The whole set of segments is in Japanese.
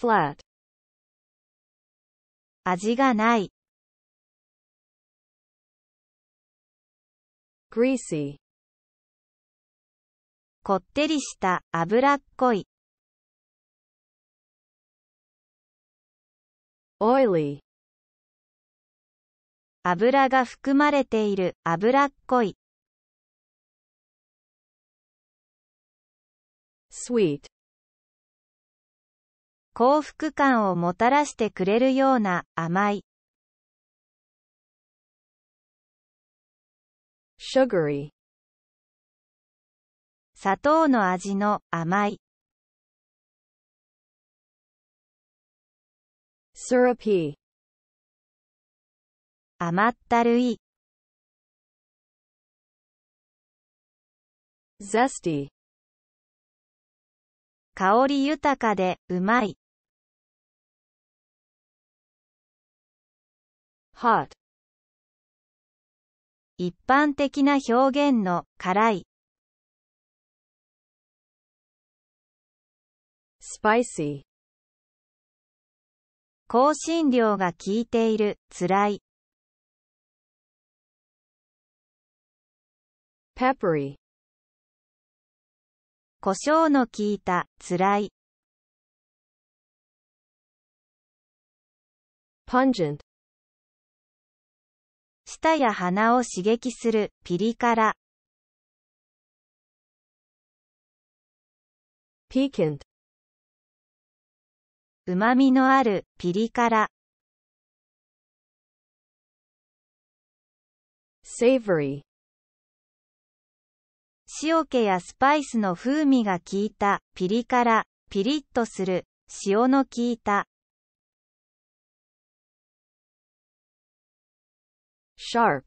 flat 味がない greasy こってりした脂っこい oily 油が含まれている脂っこい sweet 幸福感をもたらしてくれるような甘い sugary 砂糖の味の甘い syrupy 甘ったるい zesty 香り豊かでうまい hot 一般的な表現の辛い spicy 香辛料が効いている辛い peppery 胡椒の効いた辛い pungent 舌や鼻を刺激する、ピリ辛。ピ i q u うまみ旨味のある、ピリ辛。savory 塩気やスパイスの風味が効いた、ピリ辛、ピリッとする、塩の効いた。sharp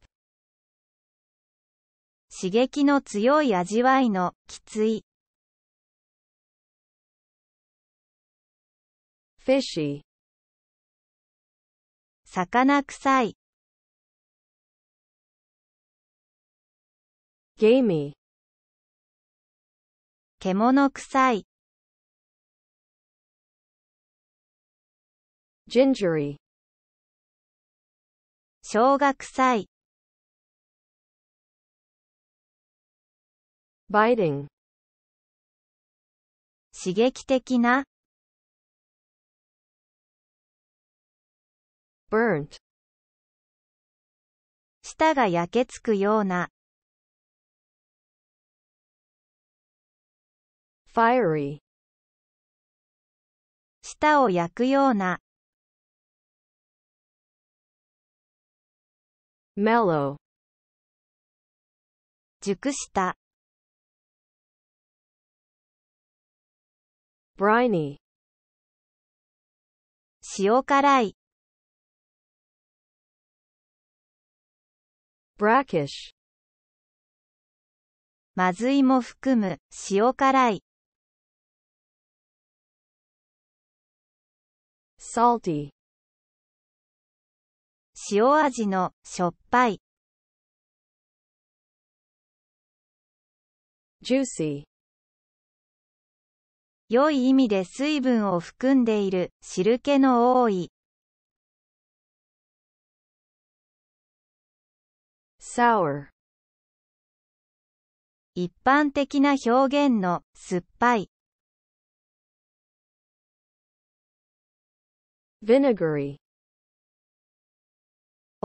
刺激の強い味わいのきつい fishy 魚臭い gamey 獣臭い gingery 小学祭 biting 刺激的な burnt 舌が焼けつくような fiery 舌を焼くような mellow 熟した briny 塩辛い brackish まずいも含む塩辛い salty 塩味のしょっぱい juicy 良い意味で水分を含んでいる汁気の多い sour 一般的な表現の酸っぱい vinegary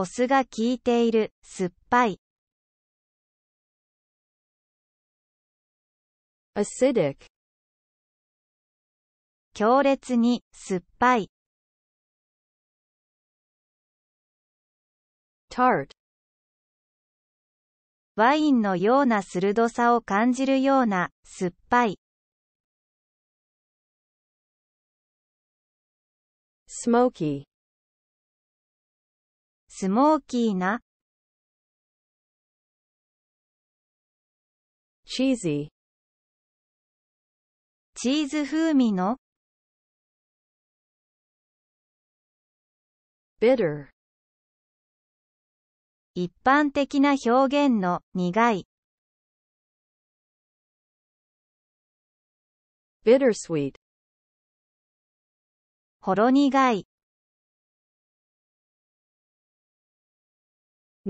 お酢が効いている、酸っぱい。acidic 強烈に、酸っぱい。tart ワインのような鋭さを感じるような、酸っぱい。smoky スモーキーなチーズ風味の bitter 一般的な表現の苦い bittersweet ほろ苦い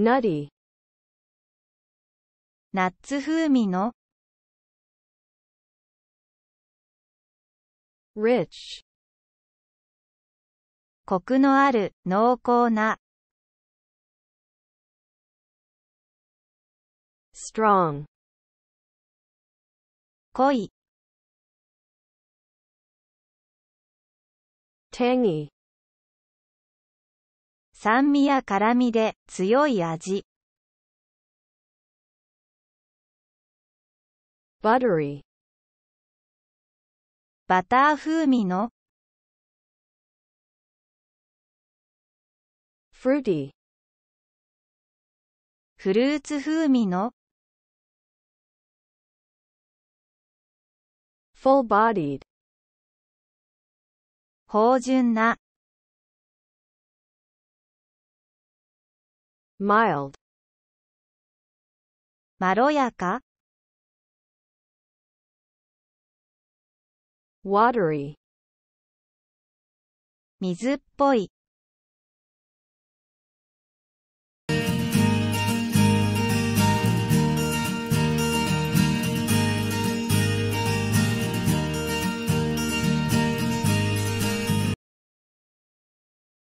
nutty ナッツ風味の rich コクのある濃厚な strong 濃い tangy 酸味や辛味で強い味。buttery バター風味の fruity フルーツ風味の full-bodied 芳醇な mild まろやか watery 水っぽい